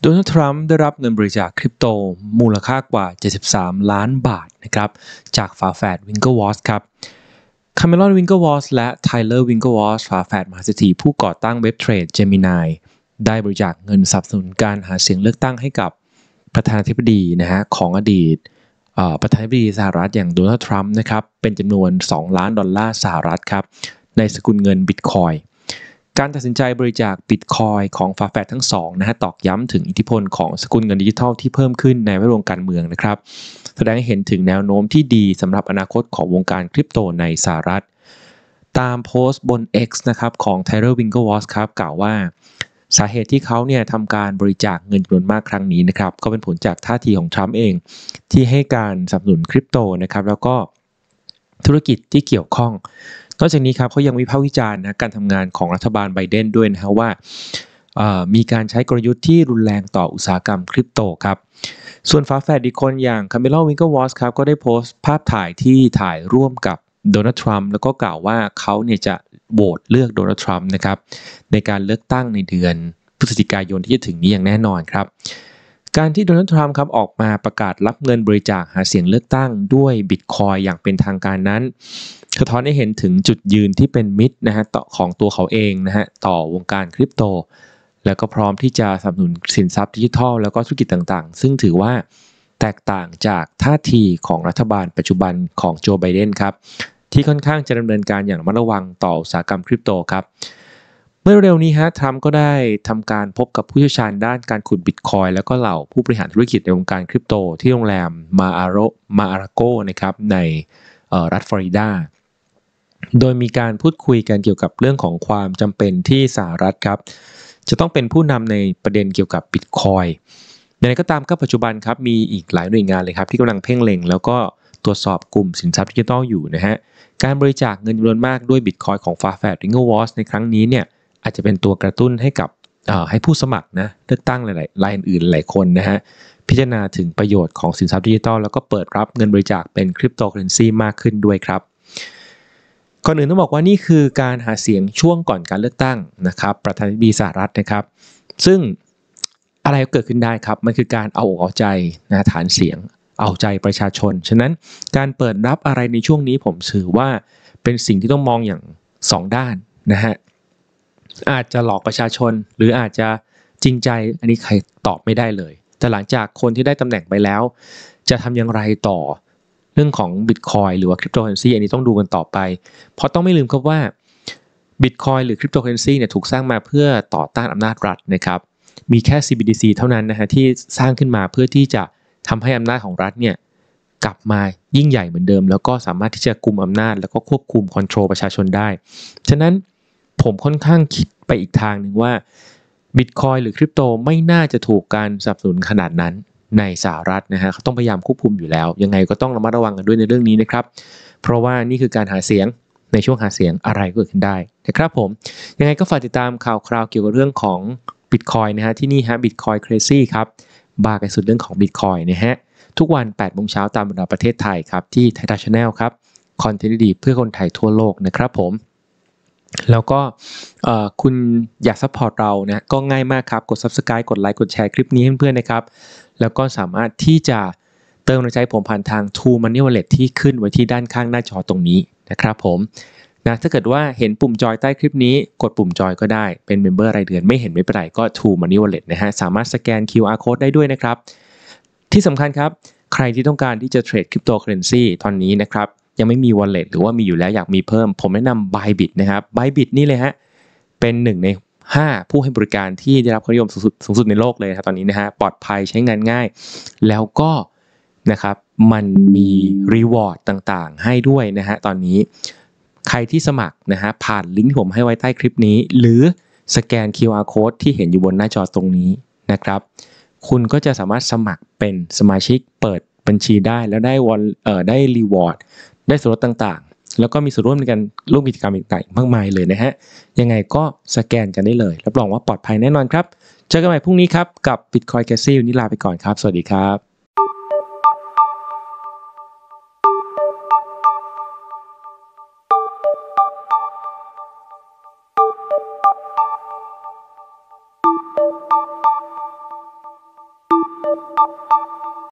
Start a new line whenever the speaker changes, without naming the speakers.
โดนัลด์ทรัมป์ได้รับเงินบริจาคคริปโตมูลค่ากว่า 73 ล้านบาทนะครับจากฝาแฝดวิงเกอร์วอสครับคาร์เมลอนวิงเกอร์วอสและไทเลอร์วิงเกอร์วอสฝาแฝดมหาเศรษฐีผู้ก่อตั้งเว็บเทรดเจมินายได้บริจาคเงินสนับสนุนการหาเสียงเลือกตั้งให้กับประธานาธิบดีนะฮะของอดีตประธานาธิบดีสหรัฐอย่างโดนัลด์ทรัมป์นะครับเป็นจำนวน 2 ล้านดอลลาร์สหรัฐครับในสกุลเงินบิตคอยการตัดสินใจบริจาคบิตคอยของฟาแฟดทั้งสองนะฮะตอกย้ำถึงอิทธิพลของสกุลเงินดิจิทัลที่เพิ่มขึ้นในแวดวงการเมืองนะครับแสดงให้เห็นถึงแนวโน้มที่ดีสำหรับอนาคตของวงการคริปโตในสหรัฐ ตามโพสต์บน X นะครับของ t y ์วิงเกอร์วอสครับกล่าวว่า สาเหตุที่เขาเนี่ยทำการบริจาคเงินจำนวนมากครั้งนี้นะครับก็เป็นผลจากท่าทีของทรัมป์เอง ที่ให้การสนับสนุนคริปโตนะครับแล้วก็ธุรกิจที่เกี่ยวข้องนอกจากนี้ครับเขายังวิพากษ์วิจารณ์นะการทำงานของรัฐบาลไบเดนด้วยนะฮะว่ามีการใช้กลยุทธ์ที่รุนแรงต่ออุตสาหกรรมคริปโตครับส่วนฟ้าแฝดอีกคนอย่างคาเมลอวิงเกอร์วอสครับก็ได้โพสต์ภาพถ่ายที่ถ่ายร่วมกับโดนัลด์ทรัมป์แล้วก็กล่าวว่าเขาเนี่ยจะโหวตเลือกโดนัลด์ทรัมป์นะครับในการเลือกตั้งในเดือนพฤศจิกายนที่จะถึงนี้อย่างแน่นอนครับการที่โดนัลด์ทรัมป์ครับออกมาประกาศรับเงินบริจาคหาเสียงเลือกตั้งด้วยบิตคอยอย่างเป็นทางการนั้นสะท้อนให้เห็นถึงจุดยืนที่เป็นมิตรนะฮะต่อของตัวเขาเองนะฮะต่อวงการคริปโต แล้วก็พร้อมที่จะสนับสนุนสินทรัพย์ดิจิทัลแล้วก็ธุรกิจต่างๆ ซึ่งถือว่าแตกต่างจากท่าทีของรัฐบาลปัจจุบันของโจไบเดนครับที่ค่อนข้างจะดำเนินการอย่างระมัดระวังต่ออุตสาหกรรมคริปโตครับเมื่อเร็วนี้ฮะทรัมป์ก็ได้ทำการพบกับผู้เชี่ยวชาญด้านการขุดบิตคอยแล้วก็เหล่าผู้บริหารธุรกิจในวงการคริปโต ที่โรงแรมมาอาโรมาอาราโกนะครับในรัฐฟลอริดาโดยมีการพูดคุยกันเกี่ยวกับเรื่องของความจำเป็นที่สหรัฐครับจะต้องเป็นผู้นำในประเด็นเกี่ยวกับบิตคอยอย่างไรก็ตามก็ปัจจุบันครับ มีอีกหลายหน่วยงานเลยครับที่กำลังเพ่งเล็งแล้วก็ตรวจสอบกลุ่มสินทรัพย์ดิจิทัลอยู่นะฮะการบริจาคเงินจำนวนมากด้วยบิตคอยของฟาแฟร์ริงเกอร์วอสในครั้งนี้เนี่ยอาจจะเป็นตัวกระตุ้นให้กับให้ผู้สมัครนะเลือกตั้งหลายๆรายอื่นหลายคนนะฮะพิจารณาถึงประโยชน์ของสินทรัพย์ดิจิทัลแล้วก็เปิดรับเงินบริจาคเป็นคริปโตเคอเรนซีมากขึ้นด้วยครับก่อนอื่นต้องบอกว่านี่คือการหาเสียงช่วงก่อนการเลือกตั้งนะครับประธานาธิบดีสหรัฐนะครับ ซึ่งอะไรก็เกิดขึ้นได้ครับมันคือการเอาอกเอาใจนะฐานเสียงเอาใจประชาชนฉะนั้นการเปิดรับอะไรในช่วงนี้ผมถือว่าเป็นสิ่งที่ต้องมองอย่าง 2 ด้านนะฮะอาจจะหลอกประชาชนหรืออาจจะจริงใจอันนี้ใครตอบไม่ได้เลย แต่หลังจากคนที่ได้ตำแหน่งไปแล้ว จะทำอย่างไรต่อเรื่องของ Bitcoin หรือว่าคริปโตเคอเรนซีอันนี้ต้องดูกันต่อไป เพราะต้องไม่ลืมครับว่า Bitcoin หรือคริปโตเคอเรนซีเนี่ยถูกสร้างมาเพื่อต่อต้านอำนาจรัฐนะครับมีแค่ CBDC เท่านั้นนะฮะที่สร้างขึ้นมาเพื่อที่จะทำให้อำนาจของรัฐเนี่ยกลับมายิ่งใหญ่เหมือนเดิม แล้วก็สามารถที่จะกลุ่มอำนาจแล้วก็ควบคุมคอนโทรลประชาชนได้ ฉะนั้นผมค่อนข้างคิดไปอีกทางหนึ่งว่าบิตคอยหรือคริปโตไม่น่าจะถูกการสนับสนุนขนาดนั้นในสหรัฐนะฮะเขาต้องพยายามควบคุมอยู่แล้ว ยังไงก็ต้องระมัดระวังกันด้วยในเรื่องนี้นะครับ เพราะว่านี่คือการหาเสียงในช่วงหาเสียงอะไรก็เกิดขึ้นได้นะครับผมยังไงก็ฝากติดตามข่าวคราวเกี่ยวกับเรื่องของบิตคอยนะฮะที่นี่ฮะบิตคอย n c r ซี่ครับบากันสุดเรื่องของบิตคอยนะฮะทุกวัน8โมงเช้าตามเวลาประเทศไทยครับที่ไทยทัชแนลครับคอนเทนต์ดีเพื่อคนไทยทั่วโลกนะครับผมแล้วก็คุณอยากซัพพอร์ตเรานะก็ง่ายมากครับ กด subscribe กดไลค์กดแชร์คลิปนี้ให้เพื่อนๆนะครับ แล้วก็สามารถที่จะเติมกำลังใจผมผ่านทาง True Money Wallet ที่ขึ้นไว้ที่ด้านข้างหน้าจอตรงนี้นะครับผมนะถ้าเกิดว่าเห็นปุ่มจอยใต้คลิปนี้ กดปุ่มจอยก็ได้เป็นเมมเบอร์รายเดือนไม่เห็นไม่เป็นไรก็ True Money Wallet นะฮะสามารถสแกน QR code ได้ด้วยนะครับ ที่สำคัญครับใครที่ต้องการที่จะเทรดคริปโตเคอเรนซีตอนนี้นะครับยังไม่มี wallet หรือว่ามีอยู่แล้วอยากมีเพิ่ม ผมแนะนำ Bybit นะครับ Bybit นี่เลยฮะ เป็นหนึ่งใน 5 ผู้ให้บริการที่ได้รับความนิยมสูงสุดสูงสุดในโลกเลยครับตอนนี้นะฮะปลอดภัยใช้งานง่าย แล้วก็นะครับ มันมีรีวอร์ดต่างๆ ให้ด้วยนะฮะตอนนี้ใครที่สมัครนะฮะผ่านลิงก์ที่ผมให้ไว้ใต้คลิปนี้ หรือสแกน QR code ที่เห็นอยู่บนหน้าจอตรงนี้นะครับ คุณก็จะสามารถสมัครเป็นสมาชิกเปิดบัญชีได้แล้วได้วอลเอ่อได้รีวอร์ดได้ส่วนลดต่างๆ แล้วก็มีส่วนร่วมในการร่วมกิจกรรมอีกต่างๆมากมายเลยนะฮะ ยังไงก็สแกนกันได้เลย รับรองว่าปลอดภัยแน่นอนครับ เจอกันใหม่พรุ่งนี้ครับ กับ Bitcoin c a s e วันนี้ลาไปก่อนครับ สวัสดีครับ